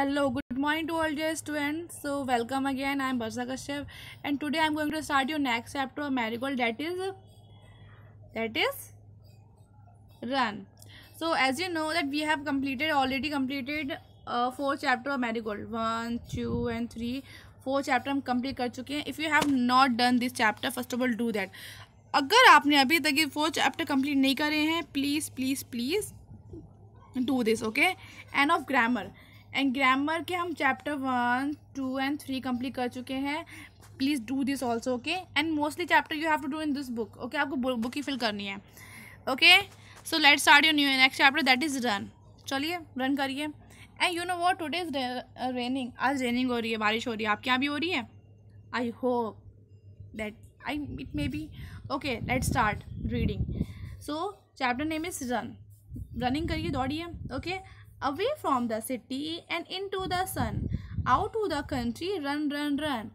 Hello good morning to all dear student so welcome again I am Barsa Kashyap and today I am going to start your next chapter of Marigold that is that is run so as you know that we have completed already completed four chapter of Marigold one two and three four chapter हम complete कर चुके हैं if you have not done this chapter first of all do that अगर आपने अभी तक ये four chapter complete नहीं करे हैं please please please do this okay and of grammar and grammar के हम chapter one two and three complete कर चुके हैं please do this also okay and mostly chapter you have to do in this book okay आपको book ही fill करनी है okay so let start you new next chapter that is run चलिए run करिए and you know what today is raining आज raining हो रही है बारिश हो रही है आपके यहाँ भी हो रही है I hope that I it may be okay let start reading so chapter name is run running करिए दौड़िए okay okay? away from the city and into the sun out to the country run run run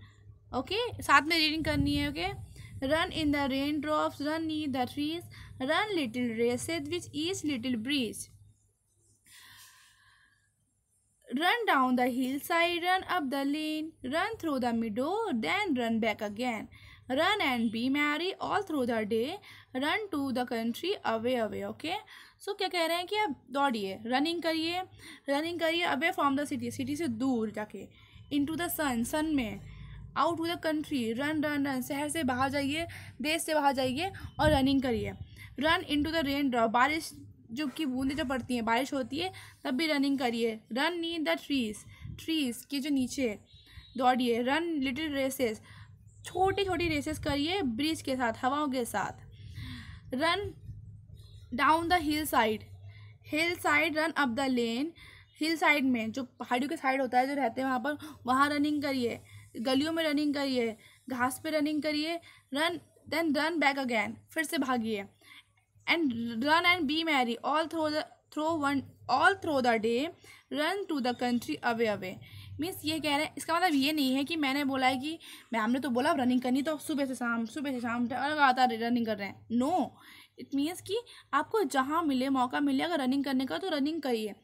okay साथ में reading करनी है okay run in the raindrops run near the trees run little races with each little breeze run down the hillside run up the lane run through the meadow then run back again run and be merry all through the day run to the country away away okay so so, क्या कह रहे हैं कि आप दौड़िए running करिए running करिए away from the city city से दूर जाके into the sun sun में out to the country run run run शहर से बाहर जाइए देश से बाहर जाइए और रनिंग करिए run into the rain ड्रॉ बारिश जो कि बूंदें जब पड़ती हैं बारिश होती है तब भी रनिंग करिए रन नीन द ट्रीज ट्रीज़ के जो नीचे दौड़िए रन लिटिल रेसेस छोटी छोटी रेसेस करिए ब्रिज के साथ हवाओं के साथ run down the hillside hillside run up the lane hillside में जो पहाड़ियों के साइड होता है जो रहते हैं वहाँ पर वहाँ रनिंग करिए गलियों में रनिंग करिए घास पे रनिंग करिए run then run back again फिर से भागिए and run and be merry all through the throw one all through the day run to the country away away means ये कह रहे हैं इसका मतलब ये नहीं है कि मैंने बोला है कि मैम ने तो बोला रनिंग करनी तो सुबह से शाम सुबह से शाम लगातार रनिंग कर रहे हैं नो इट मीन्स कि आपको जहाँ मिले मौका मिले अगर रनिंग करने का तो रनिंग करिए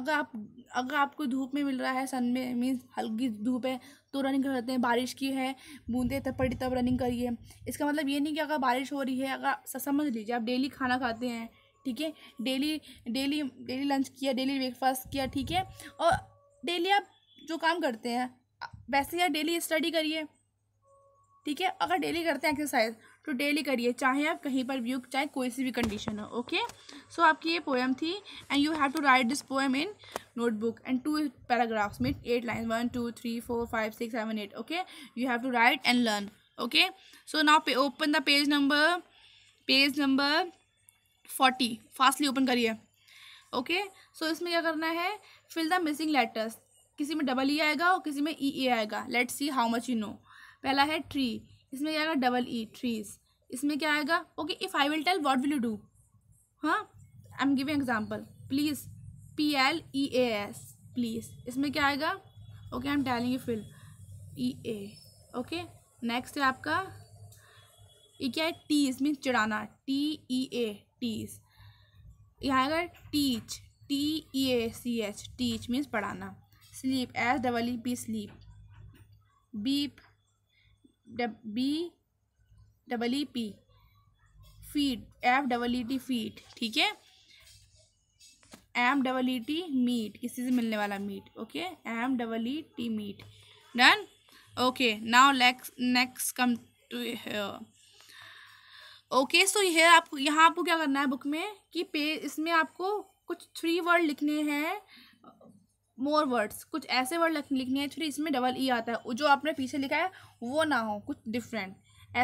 अगर आप अगर आपको धूप में मिल रहा है सन में मीन्स हल्की धूप है तो रनिंग कर सकते हैं बारिश की है बूंदे तब पड़ी तब रनिंग करिए इसका मतलब ये नहीं कि अगर बारिश हो रही है अगर समझ लीजिए आप डेली खाना खाते हैं ठीक है डेली डेली डेली लंच किया डेली ब्रेकफास्ट किया ठीक है और डेली आप जो काम करते हैं वैसे या डेली स्टडी करिए ठीक है अगर डेली करते हैं एक्सरसाइज तो डेली करिए चाहे आप कहीं पर भी हो चाहे कोई सी भी कंडीशन हो ओके सो आपकी ये पोएम थी and you have to write this poem in notebook and two paragraphs with eight line one two three four five six seven eight okay you have to write and learn okay so now open the page number page number forty fastly open करिए okay so इसमें क्या करना है fill the missing letters किसी में double E आएगा और किसी में ई ए आएगा let see how much you know पहला है ट्री इसमें क्या आएगा डबल ई ट्रीज इसमें क्या आएगा okay if I will tell what will you do हाँ I am giving example please P L E A S please इसमें क्या आएगा okay I am telling you fill E A okay next है आपका ये क्या है टी इसमें चिड़ाना टी ई e ए टीस यहाँ आएगा teach T E A C H teach means पढ़ाना sleep S double E P sleep beep B double E P feet F double E T feet ठीक है M double E T meet किसी से मिलने वाला meet okay M double E T meet done okay now let's next come to okay so ये आपको यहाँ आपको क्या करना है बुक में कि पे इसमें आपको कुछ थ्री वर्ड लिखने हैं मोर वर्ड्स कुछ ऐसे वर्ड लिखने हैं थ्री इसमें डबल ई e आता है जो आपने पीछे लिखा है वो ना हो कुछ डिफरेंट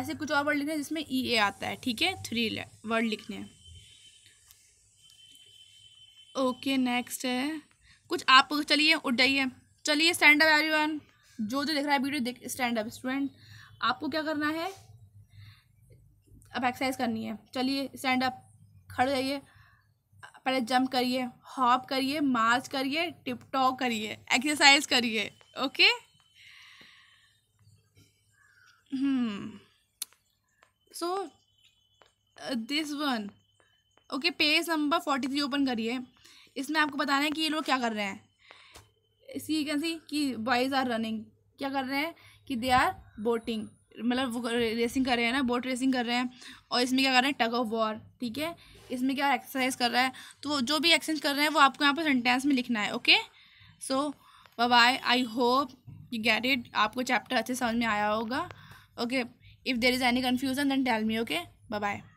ऐसे कुछ और वर्ड लिखने हैं जिसमें ई e, ए आता है ठीक है थ्री वर्ड लिखने हैं ओके नेक्स्ट है कुछ आप चलिए उठ जाइए चलिए स्टैंड अप एवरीवन जो जो देख रहा है वीडियो देख स्टैंड अप स्टूडेंट आपको क्या करना है अब एक्सरसाइज करनी है चलिए स्टैंड अप खड़े जाइए पहले जंप करिए हॉप करिए मार्च करिए टिपटॉक करिए एक्सरसाइज करिए okay so this one okay page number forty three open करिए इसमें आपको बताना है कि ये लोग क्या कर रहे हैं इसी कैसी कि बॉयज़ आर रनिंग क्या कर रहे हैं कि दे आर बोटिंग मतलब वो रेसिंग कर रहे हैं ना बोट रेसिंग कर रहे हैं और इसमें क्या कर रहे हैं टग ऑफ वॉर ठीक है इसमें क्या एक्सरसाइज कर रहा है तो जो भी एक्सरसाइज कर रहे हैं वो आपको यहाँ पर सेंटेंस में लिखना है okay so bye I hope you get it आपको चैप्टर अच्छे समझ में आया होगा okay if there is any confusion then tell me okay bye